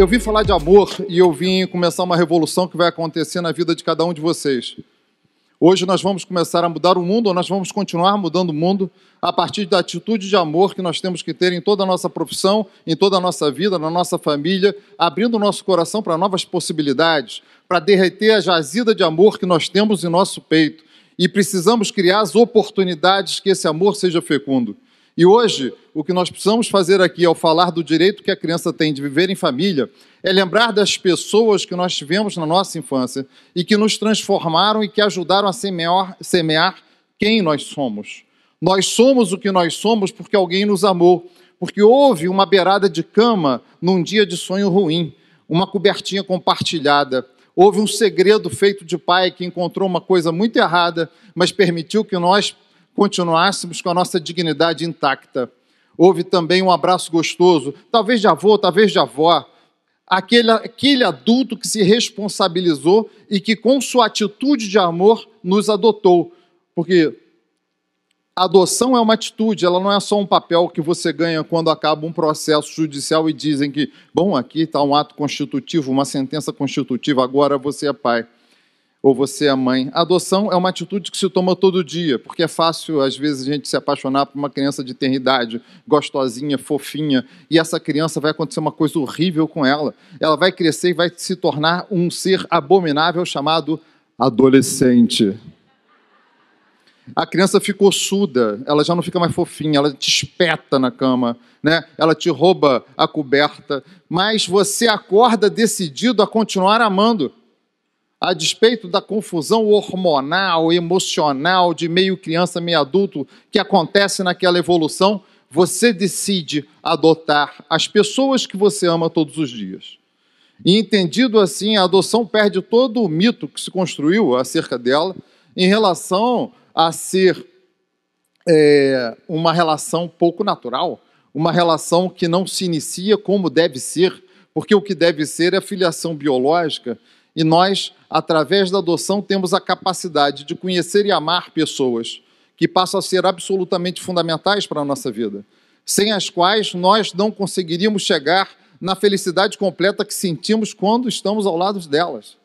eu vim falar de amor e eu vim começar uma revolução que vai acontecer na vida de cada um de vocês. Hoje nós vamos começar a mudar o mundo, ou nós vamos continuar mudando o mundo a partir da atitude de amor que nós temos que ter em toda a nossa profissão, em toda a nossa vida, na nossa família, abrindo o nosso coração para novas possibilidades, para derreter a jazida de amor que nós temos em nosso peito. E precisamos criar as oportunidades que esse amor seja fecundo. E hoje, o que nós precisamos fazer aqui ao falar do direito que a criança tem de viver em família é lembrar das pessoas que nós tivemos na nossa infância e que nos transformaram e que ajudaram a semear, semear quem nós somos. Nós somos o que nós somos porque alguém nos amou, porque houve uma beirada de cama num dia de sonho ruim, uma cobertinha compartilhada. Houve um segredo feito de pai que encontrou uma coisa muito errada, mas permitiu que nós continuássemos com a nossa dignidade intacta. Houve também um abraço gostoso, talvez de avô, talvez de avó, aquele, aquele adulto que se responsabilizou e que, com sua atitude de amor, nos adotou. Porque a adoção é uma atitude, ela não é só um papel que você ganha quando acaba um processo judicial e dizem que, bom, aqui está um ato constitutivo, uma sentença constitutiva, agora você é pai ou você é mãe. A adoção é uma atitude que se toma todo dia, porque é fácil, às vezes, a gente se apaixonar por uma criança de tenridade, gostosinha, fofinha, e essa criança vai acontecer uma coisa horrível com ela. Ela vai crescer e vai se tornar um ser abominável chamado adolescente. A criança ficou suda, ela já não fica mais fofinha, ela te espeta na cama, né? ela te rouba a coberta, mas você acorda decidido a continuar amando a despeito da confusão hormonal, emocional, de meio criança, meio adulto, que acontece naquela evolução, você decide adotar as pessoas que você ama todos os dias. E entendido assim, a adoção perde todo o mito que se construiu acerca dela em relação a ser é, uma relação pouco natural, uma relação que não se inicia como deve ser, porque o que deve ser é a filiação biológica e nós, através da adoção, temos a capacidade de conhecer e amar pessoas, que passam a ser absolutamente fundamentais para a nossa vida, sem as quais nós não conseguiríamos chegar na felicidade completa que sentimos quando estamos ao lado delas.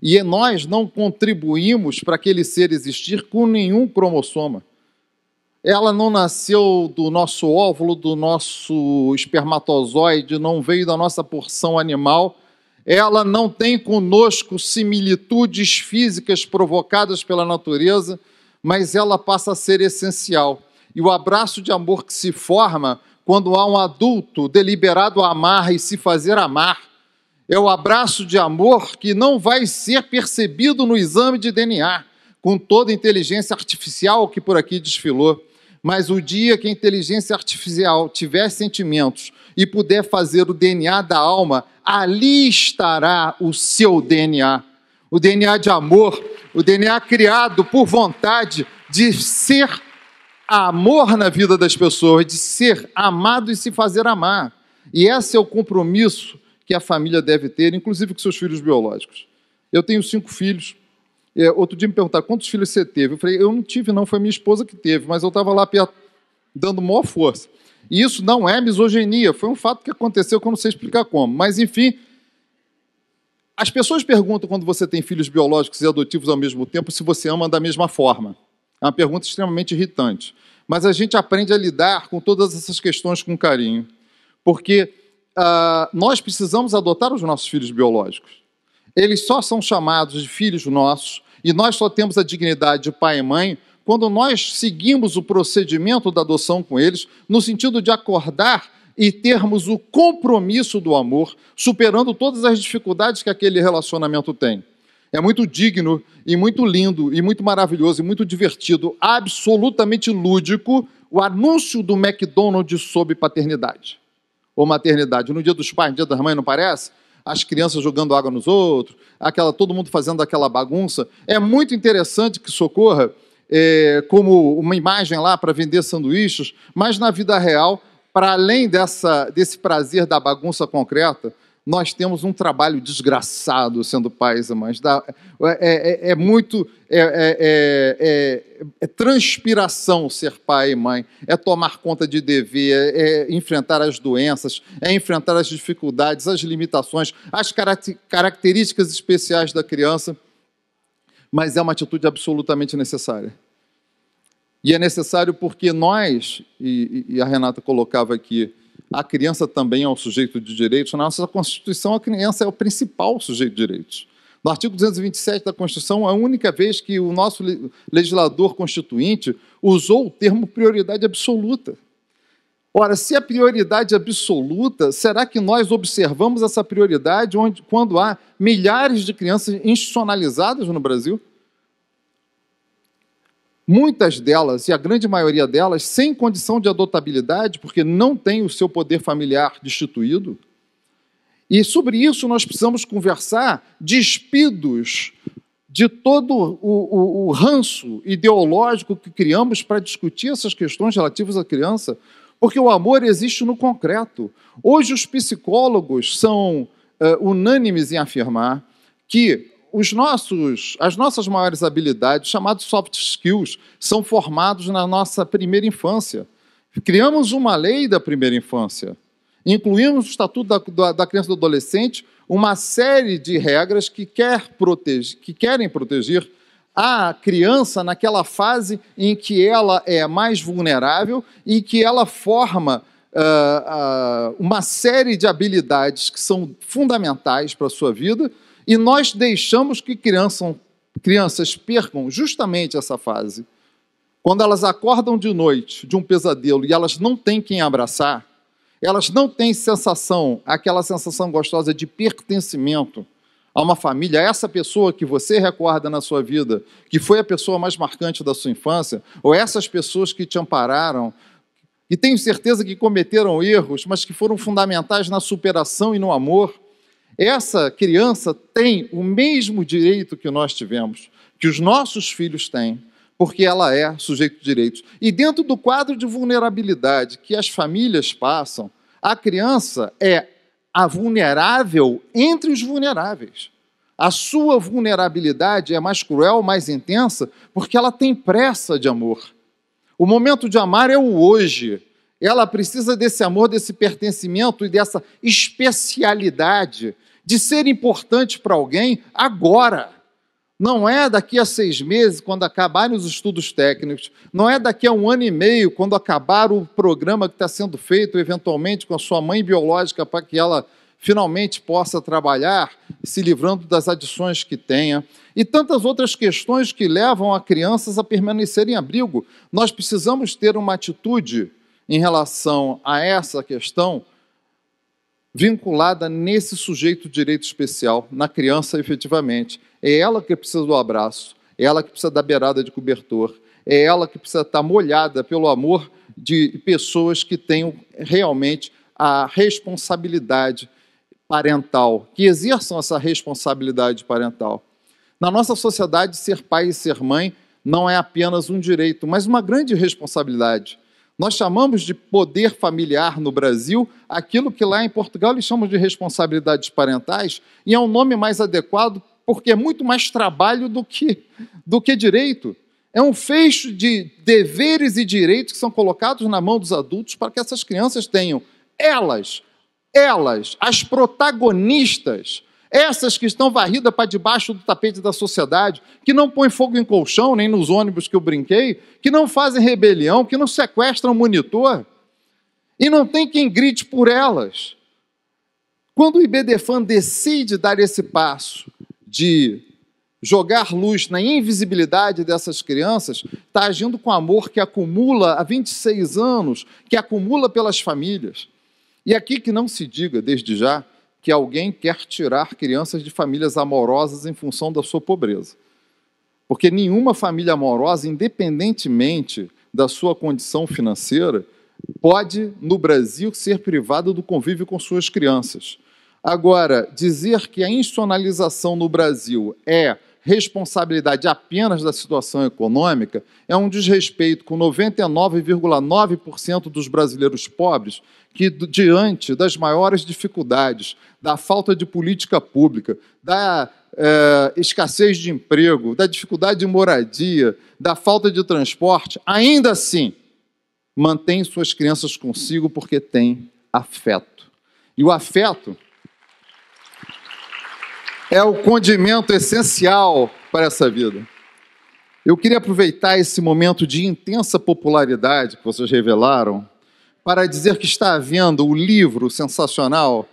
E nós não contribuímos para aquele ser existir com nenhum cromossoma. Ela não nasceu do nosso óvulo, do nosso espermatozoide, não veio da nossa porção animal ela não tem conosco similitudes físicas provocadas pela natureza, mas ela passa a ser essencial. E o abraço de amor que se forma quando há um adulto deliberado a amar e se fazer amar, é o abraço de amor que não vai ser percebido no exame de DNA, com toda a inteligência artificial que por aqui desfilou. Mas o dia que a inteligência artificial tiver sentimentos e puder fazer o DNA da alma, ali estará o seu DNA. O DNA de amor, o DNA criado por vontade de ser amor na vida das pessoas, de ser amado e se fazer amar. E esse é o compromisso que a família deve ter, inclusive com seus filhos biológicos. Eu tenho cinco filhos. É, outro dia me perguntaram quantos filhos você teve. Eu falei, eu não tive, não, foi minha esposa que teve, mas eu estava lá dando maior força. E isso não é misoginia, foi um fato que aconteceu que eu não sei explicar como. Mas, enfim, as pessoas perguntam quando você tem filhos biológicos e adotivos ao mesmo tempo se você ama da mesma forma. É uma pergunta extremamente irritante. Mas a gente aprende a lidar com todas essas questões com carinho. Porque uh, nós precisamos adotar os nossos filhos biológicos. Eles só são chamados de filhos nossos e nós só temos a dignidade de pai e mãe quando nós seguimos o procedimento da adoção com eles, no sentido de acordar e termos o compromisso do amor, superando todas as dificuldades que aquele relacionamento tem. É muito digno e muito lindo e muito maravilhoso e muito divertido, absolutamente lúdico, o anúncio do McDonald's sobre paternidade ou maternidade. No dia dos pais, no dia das mães, não parece? as crianças jogando água nos outros, aquela, todo mundo fazendo aquela bagunça. É muito interessante que socorra é, como uma imagem lá para vender sanduíches, mas na vida real, para além dessa, desse prazer da bagunça concreta, nós temos um trabalho desgraçado sendo pais e mães. É, é, é, é muito. É é, é, é, transpiração ser pai e mãe, é tomar conta de dever, é, enfrentar as doenças, é enfrentar as dificuldades, as limitações, as características especiais da criança, mas é uma atitude absolutamente necessária. E é necessário porque nós, e, e a Renata colocava aqui, a criança também é um sujeito de direitos. Na né? nossa Constituição, a criança é o principal sujeito de direitos. No artigo 227 da Constituição, a única vez que o nosso legislador constituinte usou o termo prioridade absoluta. Ora, se a é prioridade absoluta, será que nós observamos essa prioridade onde, quando há milhares de crianças institucionalizadas no Brasil? muitas delas, e a grande maioria delas, sem condição de adotabilidade, porque não tem o seu poder familiar destituído. E sobre isso nós precisamos conversar, despidos de todo o, o, o ranço ideológico que criamos para discutir essas questões relativas à criança, porque o amor existe no concreto. Hoje os psicólogos são uh, unânimes em afirmar que os nossos, as nossas maiores habilidades, chamados soft skills, são formados na nossa primeira infância. Criamos uma lei da primeira infância. Incluímos no Estatuto da, da, da Criança e do Adolescente uma série de regras que, quer protege, que querem proteger a criança naquela fase em que ela é mais vulnerável e que ela forma uh, uh, uma série de habilidades que são fundamentais para a sua vida e nós deixamos que crianças percam justamente essa fase. Quando elas acordam de noite de um pesadelo e elas não têm quem abraçar, elas não têm sensação, aquela sensação gostosa de pertencimento a uma família, essa pessoa que você recorda na sua vida, que foi a pessoa mais marcante da sua infância, ou essas pessoas que te ampararam, e tenho certeza que cometeram erros, mas que foram fundamentais na superação e no amor, essa criança tem o mesmo direito que nós tivemos, que os nossos filhos têm, porque ela é sujeito de direitos. E dentro do quadro de vulnerabilidade que as famílias passam, a criança é a vulnerável entre os vulneráveis. A sua vulnerabilidade é mais cruel, mais intensa, porque ela tem pressa de amor. O momento de amar é o hoje ela precisa desse amor, desse pertencimento e dessa especialidade de ser importante para alguém agora. Não é daqui a seis meses, quando acabarem os estudos técnicos, não é daqui a um ano e meio, quando acabar o programa que está sendo feito, eventualmente com a sua mãe biológica, para que ela finalmente possa trabalhar, se livrando das adições que tenha. E tantas outras questões que levam a crianças a permanecerem em abrigo. Nós precisamos ter uma atitude em relação a essa questão vinculada nesse sujeito direito especial, na criança efetivamente. É ela que precisa do abraço, é ela que precisa da beirada de cobertor, é ela que precisa estar molhada pelo amor de pessoas que tenham realmente a responsabilidade parental, que exerçam essa responsabilidade parental. Na nossa sociedade, ser pai e ser mãe não é apenas um direito, mas uma grande responsabilidade. Nós chamamos de poder familiar no Brasil aquilo que lá em Portugal eles chamam de responsabilidades parentais, e é um nome mais adequado porque é muito mais trabalho do que, do que direito. É um fecho de deveres e direitos que são colocados na mão dos adultos para que essas crianças tenham elas, elas, as protagonistas essas que estão varridas para debaixo do tapete da sociedade, que não põem fogo em colchão, nem nos ônibus que eu brinquei, que não fazem rebelião, que não sequestram monitor, e não tem quem grite por elas. Quando o IBDFAN decide dar esse passo de jogar luz na invisibilidade dessas crianças, está agindo com amor que acumula há 26 anos, que acumula pelas famílias. E aqui que não se diga, desde já, que alguém quer tirar crianças de famílias amorosas em função da sua pobreza. Porque nenhuma família amorosa, independentemente da sua condição financeira, pode, no Brasil, ser privada do convívio com suas crianças. Agora, dizer que a institucionalização no Brasil é responsabilidade apenas da situação econômica é um desrespeito com 99,9% dos brasileiros pobres que, diante das maiores dificuldades, da falta de política pública, da é, escassez de emprego, da dificuldade de moradia, da falta de transporte, ainda assim mantém suas crianças consigo porque tem afeto. E o afeto é o condimento essencial para essa vida. Eu queria aproveitar esse momento de intensa popularidade que vocês revelaram para dizer que está havendo o livro sensacional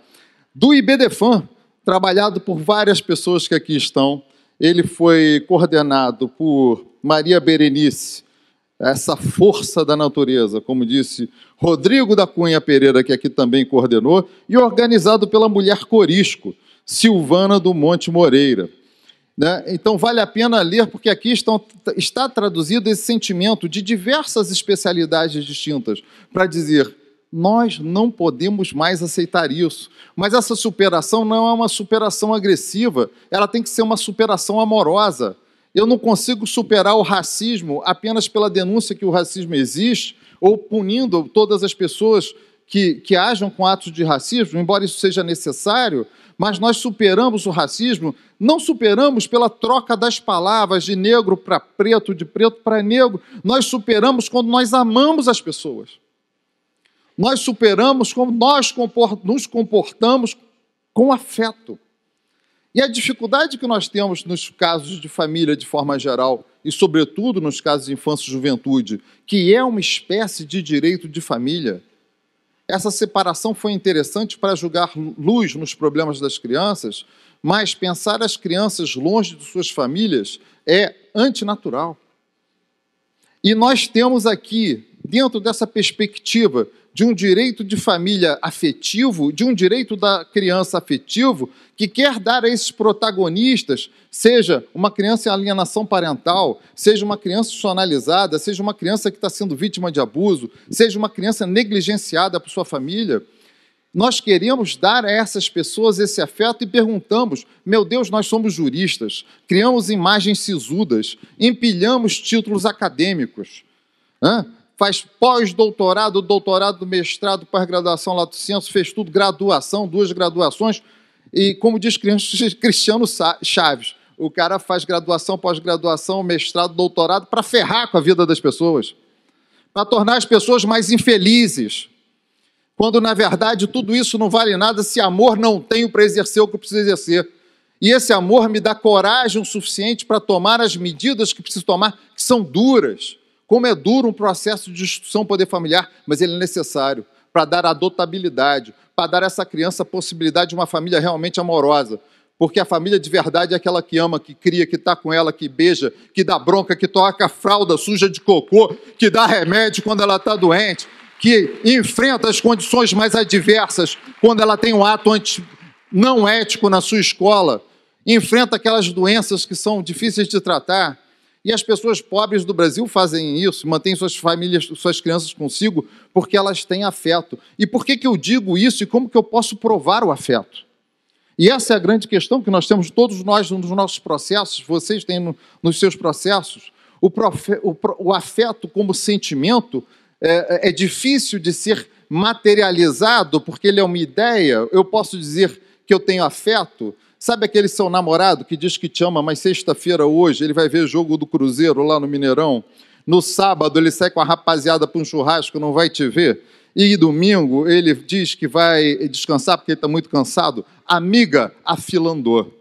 do IBDFAN, trabalhado por várias pessoas que aqui estão. Ele foi coordenado por Maria Berenice, essa força da natureza, como disse Rodrigo da Cunha Pereira, que aqui também coordenou, e organizado pela Mulher Corisco, Silvana do Monte Moreira. Né? Então, vale a pena ler, porque aqui estão, está traduzido esse sentimento de diversas especialidades distintas, para dizer: nós não podemos mais aceitar isso. Mas essa superação não é uma superação agressiva, ela tem que ser uma superação amorosa. Eu não consigo superar o racismo apenas pela denúncia que o racismo existe, ou punindo todas as pessoas que, que ajam com atos de racismo, embora isso seja necessário, mas nós superamos o racismo, não superamos pela troca das palavras de negro para preto, de preto para negro. Nós superamos quando nós amamos as pessoas. Nós superamos quando nós nos comportamos com afeto. E a dificuldade que nós temos nos casos de família de forma geral, e sobretudo nos casos de infância e juventude, que é uma espécie de direito de família, essa separação foi interessante para julgar luz nos problemas das crianças, mas pensar as crianças longe de suas famílias é antinatural. E nós temos aqui dentro dessa perspectiva de um direito de família afetivo, de um direito da criança afetivo, que quer dar a esses protagonistas, seja uma criança em alienação parental, seja uma criança institucionalizada, seja uma criança que está sendo vítima de abuso, seja uma criança negligenciada por sua família, nós queremos dar a essas pessoas esse afeto e perguntamos: meu Deus, nós somos juristas, criamos imagens sisudas, empilhamos títulos acadêmicos faz pós-doutorado, doutorado, mestrado, pós-graduação, lato senso, fez tudo, graduação, duas graduações, e como diz Cristiano Chaves, o cara faz graduação, pós-graduação, mestrado, doutorado para ferrar com a vida das pessoas, para tornar as pessoas mais infelizes. Quando na verdade tudo isso não vale nada se amor não tenho para exercer o que eu preciso exercer. E esse amor me dá coragem o suficiente para tomar as medidas que preciso tomar, que são duras como é duro um processo de instituição poder familiar, mas ele é necessário para dar adotabilidade, para dar a essa criança a possibilidade de uma família realmente amorosa. Porque a família de verdade é aquela que ama, que cria, que está com ela, que beija, que dá bronca, que toca fralda suja de cocô, que dá remédio quando ela está doente, que enfrenta as condições mais adversas quando ela tem um ato não ético na sua escola, enfrenta aquelas doenças que são difíceis de tratar. E as pessoas pobres do Brasil fazem isso, mantêm suas famílias, suas crianças consigo, porque elas têm afeto. E por que, que eu digo isso e como que eu posso provar o afeto? E essa é a grande questão que nós temos todos nós nos nossos processos, vocês têm no, nos seus processos. O, profe, o, o afeto como sentimento é, é difícil de ser materializado, porque ele é uma ideia. Eu posso dizer que eu tenho afeto, Sabe aquele seu namorado que diz que te ama, mas sexta-feira hoje ele vai ver jogo do Cruzeiro lá no Mineirão? No sábado ele sai com a rapaziada para um churrasco, não vai te ver? E domingo ele diz que vai descansar porque ele está muito cansado? Amiga, afilandou.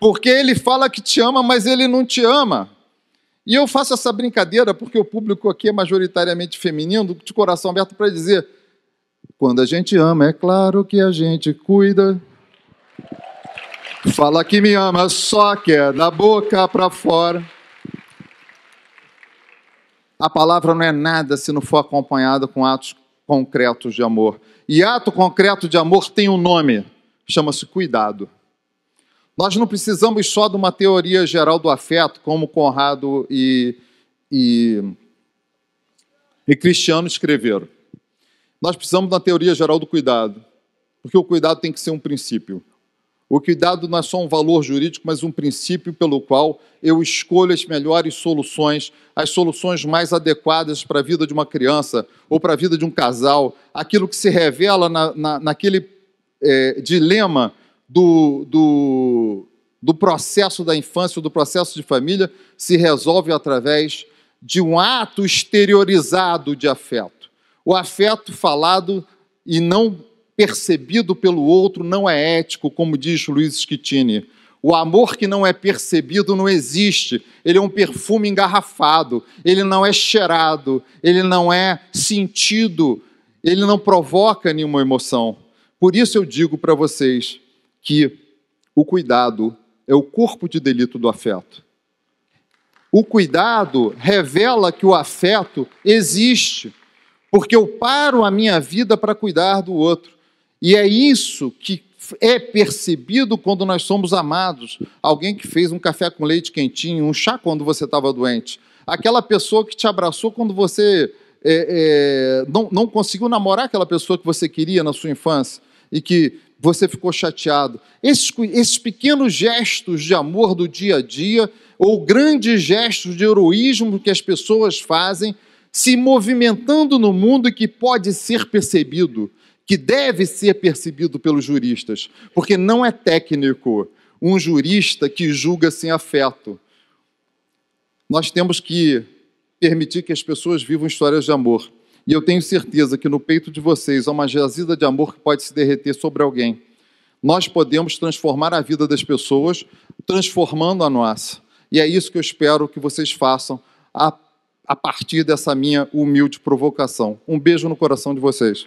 Porque ele fala que te ama, mas ele não te ama. E eu faço essa brincadeira porque o público aqui é majoritariamente feminino, de coração aberto para dizer: quando a gente ama, é claro que a gente cuida. Fala que me ama, só que é da boca para fora. A palavra não é nada se não for acompanhada com atos concretos de amor. E ato concreto de amor tem um nome, chama-se cuidado. Nós não precisamos só de uma teoria geral do afeto, como Conrado e, e, e Cristiano escreveram. Nós precisamos da teoria geral do cuidado, porque o cuidado tem que ser um princípio. O cuidado não é só um valor jurídico, mas um princípio pelo qual eu escolho as melhores soluções, as soluções mais adequadas para a vida de uma criança ou para a vida de um casal, aquilo que se revela na, na, naquele é, dilema do, do, do processo da infância, do processo de família, se resolve através de um ato exteriorizado de afeto. O afeto falado e não percebido pelo outro não é ético, como diz Luiz Schittini. O amor que não é percebido não existe. Ele é um perfume engarrafado, ele não é cheirado, ele não é sentido, ele não provoca nenhuma emoção. Por isso eu digo para vocês que o cuidado é o corpo de delito do afeto. O cuidado revela que o afeto existe porque eu paro a minha vida para cuidar do outro. E é isso que é percebido quando nós somos amados. Alguém que fez um café com leite quentinho, um chá quando você estava doente. Aquela pessoa que te abraçou quando você é, é, não, não conseguiu namorar aquela pessoa que você queria na sua infância e que você ficou chateado. Esses, esses pequenos gestos de amor do dia a dia, ou grandes gestos de heroísmo que as pessoas fazem, se movimentando no mundo que pode ser percebido, que deve ser percebido pelos juristas, porque não é técnico um jurista que julga sem afeto. Nós temos que permitir que as pessoas vivam histórias de amor. E eu tenho certeza que no peito de vocês há uma jazida de amor que pode se derreter sobre alguém. Nós podemos transformar a vida das pessoas, transformando a nossa. E é isso que eu espero que vocês façam a a partir dessa minha humilde provocação. Um beijo no coração de vocês.